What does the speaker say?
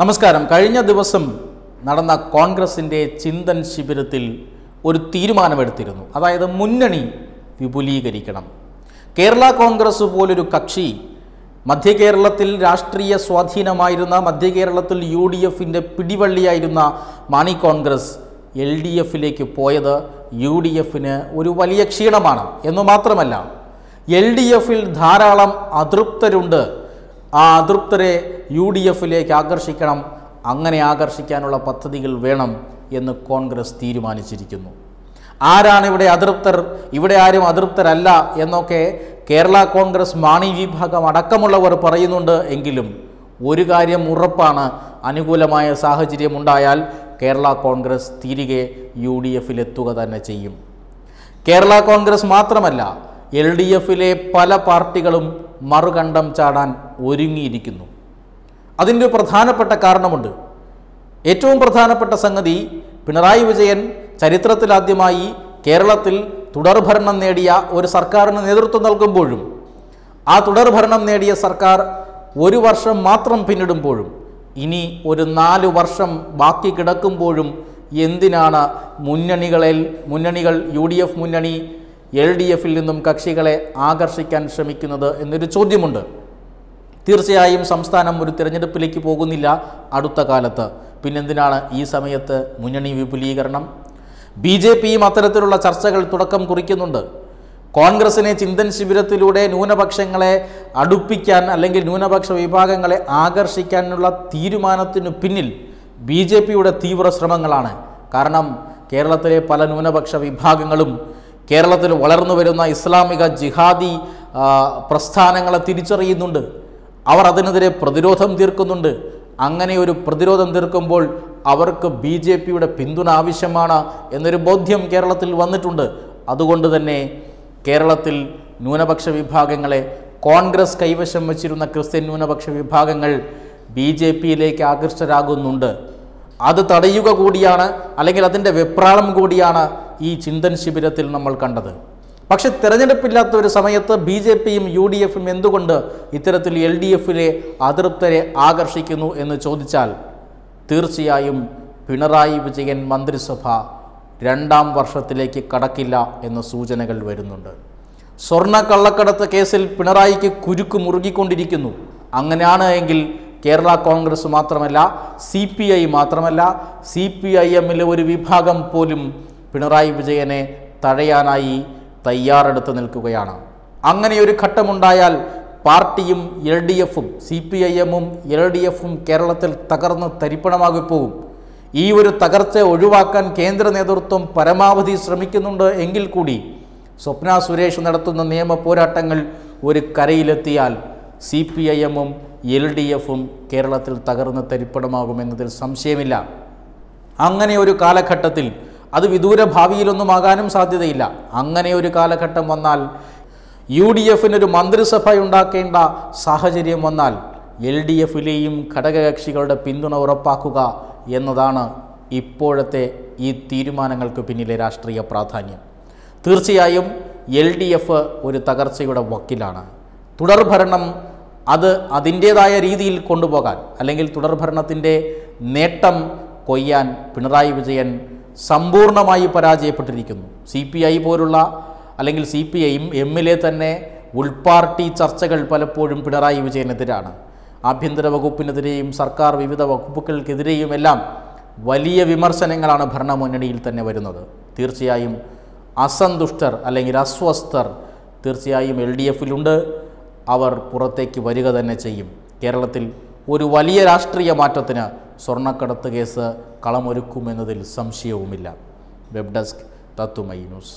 നമസ്കാരം കഴിഞ്ഞ ദിവസം നടന്ന കോൺഗ്രസിൻ്റെ ചിന്തൻ ശിബിരത്തിൽ ഒരു തീരുമാനമെടുത്തിരുന്നു അതായത് മുന്നണി വിപുലീകരിക്കണം കേരള കോൺഗ്രസ് പോലൊരു കക്ഷി മധ്യ കേരളത്തിൽ രാഷ്ട്രീയ സ്വാധീനമായിരുന്ന മധ്യ കേരളത്തിൽ യു ഡി എഫിൻ്റെ പിടിവള്ളിയായിരുന്ന മാണി കോൺഗ്രസ് എൽ ഡി എഫിലേക്ക് പോയത് യു ഡി എഫിന് ഒരു വലിയ ക്ഷീണമാണ് എന്നു മാത്രമല്ല എൽ ഡി എഫിൽ ധാരാളം അതൃപ്തരുണ്ട് ആ അതൃപ്തരെ യു ഡി എഫിലേക്ക് ആകർഷിക്കണം അങ്ങനെ ആകർഷിക്കാനുള്ള പദ്ധതികൾ വേണം എന്ന് കോൺഗ്രസ് തീരുമാനിച്ചിരിക്കുന്നു ആരാണ് ഇവിടെ അതൃപ്തർ ഇവിടെ ആരും അതൃപ്തരല്ല എന്നൊക്കെ കേരള കോൺഗ്രസ് മാണി വിഭാഗം അടക്കമുള്ളവർ പറയുന്നുണ്ട് എങ്കിലും ഒരു കാര്യം ഉറപ്പാണ് അനുകൂലമായ സാഹചര്യമുണ്ടായാൽ കേരള കോൺഗ്രസ് തിരികെ യു ഡി എഫിലെത്തുക തന്നെ ചെയ്യും കേരള കോൺഗ്രസ് മാത്രമല്ല എൽ ഡി എഫിലെ പല പാർട്ടികളും മറുകണ്ഠം ചാടാൻ ഒരുങ്ങിയിരിക്കുന്നു അതിൻ്റെ പ്രധാനപ്പെട്ട കാരണമുണ്ട് ഏറ്റവും പ്രധാനപ്പെട്ട സംഗതി പിണറായി വിജയൻ ചരിത്രത്തിലാദ്യമായി കേരളത്തിൽ തുടർഭരണം നേടിയ ഒരു സർക്കാരിന് നേതൃത്വം നൽകുമ്പോഴും ആ തുടർഭരണം നേടിയ സർക്കാർ ഒരു വർഷം മാത്രം പിന്നിടുമ്പോഴും ഇനി ഒരു നാല് വർഷം ബാക്കി കിടക്കുമ്പോഴും എന്തിനാണ് മുന്നണികളിൽ മുന്നണികൾ യു ഡി എഫ് മുന്നണി എൽ ഡി എഫിൽ നിന്നും കക്ഷികളെ ആകർഷിക്കാൻ ശ്രമിക്കുന്നത് എന്നൊരു ചോദ്യമുണ്ട് തീർച്ചയായും സംസ്ഥാനം ഒരു തിരഞ്ഞെടുപ്പിലേക്ക് പോകുന്നില്ല അടുത്ത കാലത്ത് പിന്നെന്തിനാണ് ഈ സമയത്ത് മുന്നണി വിപുലീകരണം ബി ജെ പിയും അത്തരത്തിലുള്ള ചർച്ചകൾ തുടക്കം കുറിക്കുന്നുണ്ട് കോൺഗ്രസിനെ ചിന്തൻ ശിബിരത്തിലൂടെ ന്യൂനപക്ഷങ്ങളെ അടുപ്പിക്കാൻ അല്ലെങ്കിൽ ന്യൂനപക്ഷ വിഭാഗങ്ങളെ ആകർഷിക്കാനുള്ള തീരുമാനത്തിനു പിന്നിൽ ബി ജെ പിയുടെ തീവ്ര ശ്രമങ്ങളാണ് കാരണം കേരളത്തിലെ പല ന്യൂനപക്ഷ വിഭാഗങ്ങളും കേരളത്തിൽ വളർന്നു വരുന്ന ഇസ്ലാമിക ജിഹാദി പ്രസ്ഥാനങ്ങളെ തിരിച്ചറിയുന്നുണ്ട് അവർ അതിനെതിരെ പ്രതിരോധം തീർക്കുന്നുണ്ട് അങ്ങനെ ഒരു പ്രതിരോധം തീർക്കുമ്പോൾ അവർക്ക് ബി ജെ പിയുടെ പിന്തുണ ആവശ്യമാണ് എന്നൊരു ബോധ്യം കേരളത്തിൽ വന്നിട്ടുണ്ട് അതുകൊണ്ട് തന്നെ കേരളത്തിൽ ന്യൂനപക്ഷ വിഭാഗങ്ങളെ കോൺഗ്രസ് കൈവശം വച്ചിരുന്ന ക്രിസ്ത്യൻ ന്യൂനപക്ഷ വിഭാഗങ്ങൾ ബി ജെ പിയിലേക്ക് ആകർഷരാകുന്നുണ്ട് അത് തടയുക കൂടിയാണ് അല്ലെങ്കിൽ അതിൻ്റെ വെപ്രാളം കൂടിയാണ് ഈ ചിന്തൻ ശിബിരത്തിൽ നമ്മൾ കണ്ടത് പക്ഷെ തിരഞ്ഞെടുപ്പില്ലാത്ത ഒരു സമയത്ത് ബി ജെ പിയും യു ഡി എഫും എന്തുകൊണ്ട് ഇത്തരത്തിൽ എൽ ഡി എഫിലെ അതൃപ്തരെ ആകർഷിക്കുന്നു എന്ന് ചോദിച്ചാൽ തീർച്ചയായും പിണറായി വിജയൻ മന്ത്രിസഭ രണ്ടാം വർഷത്തിലേക്ക് കടക്കില്ല എന്ന സൂചനകൾ വരുന്നുണ്ട് സ്വർണ്ണ കള്ളക്കടത്ത് കേസിൽ പിണറായിക്ക് കുരുക്ക് മുറുകിക്കൊണ്ടിരിക്കുന്നു അങ്ങനെയാണ് എങ്കിൽ കേരള കോൺഗ്രസ് മാത്രമല്ല സി പി ഐ മാത്രമല്ല സി പി ഐ എമ്മിലെ ഒരു വിഭാഗം പോലും പിണറായി വിജയനെ തഴയാനായി തയ്യാറെടുത്ത് നിൽക്കുകയാണ് അങ്ങനെ ഒരു ഘട്ടമുണ്ടായാൽ പാർട്ടിയും എൽ ഡി എഫും സി പി ഐ എമ്മും എൽ ഡി എഫും കേരളത്തിൽ തകർന്ന് പോകും ഈ ഒരു തകർച്ച ഒഴിവാക്കാൻ കേന്ദ്ര നേതൃത്വം പരമാവധി ശ്രമിക്കുന്നുണ്ട് എങ്കിൽ കൂടി സ്വപ്ന സുരേഷ് നടത്തുന്ന നിയമ പോരാട്ടങ്ങൾ ഒരു കരയിലെത്തിയാൽ സി പി ഐ എമ്മും എൽ ഡി എഫും കേരളത്തിൽ തകർന്ന് തരിപ്പണമാകുമെന്നതിൽ സംശയമില്ല അങ്ങനെ ഒരു കാലഘട്ടത്തിൽ അത് വിദൂര ഭാവിയിലൊന്നുമാകാനും സാധ്യതയില്ല അങ്ങനെ ഒരു കാലഘട്ടം വന്നാൽ യു ഡി എഫിനൊരു ഉണ്ടാക്കേണ്ട സാഹചര്യം വന്നാൽ എൽ ഡി എഫിലെയും ഘടകകക്ഷികളുടെ പിന്തുണ ഉറപ്പാക്കുക എന്നതാണ് ഇപ്പോഴത്തെ ഈ തീരുമാനങ്ങൾക്ക് പിന്നിലെ രാഷ്ട്രീയ പ്രാധാന്യം തീർച്ചയായും എൽ ഡി എഫ് ഒരു തകർച്ചയുടെ വക്കിലാണ് തുടർഭരണം അത് അതിൻ്റേതായ രീതിയിൽ കൊണ്ടുപോകാൻ അല്ലെങ്കിൽ തുടർഭരണത്തിൻ്റെ നേട്ടം കൊയ്യാൻ പിണറായി വിജയൻ സമ്പൂർണമായി പരാജയപ്പെട്ടിരിക്കുന്നു സി പി ഐ പോലുള്ള അല്ലെങ്കിൽ സി പി ഐ എമ്മിലെ തന്നെ ഉൾപാർട്ടി ചർച്ചകൾ പലപ്പോഴും പിണറായി വിജയനെതിരാണ് ആഭ്യന്തര വകുപ്പിനെതിരെയും സർക്കാർ വിവിധ വകുപ്പുകൾക്കെതിരെയുമെല്ലാം വലിയ വിമർശനങ്ങളാണ് ഭരണമുന്നണിയിൽ തന്നെ വരുന്നത് തീർച്ചയായും അസന്തുഷ്ടർ അല്ലെങ്കിൽ അസ്വസ്ഥർ തീർച്ചയായും എൽ ഡി എഫിലുണ്ട് അവർ പുറത്തേക്ക് വരിക തന്നെ ചെയ്യും കേരളത്തിൽ ഒരു വലിയ രാഷ്ട്രീയ മാറ്റത്തിന് സ്വർണ്ണക്കടത്ത് കേസ് കളമൊരുക്കുമെന്നതിൽ സംശയവുമില്ല വെബ് ഡെസ്ക് തത്തുമൈ ന്യൂസ്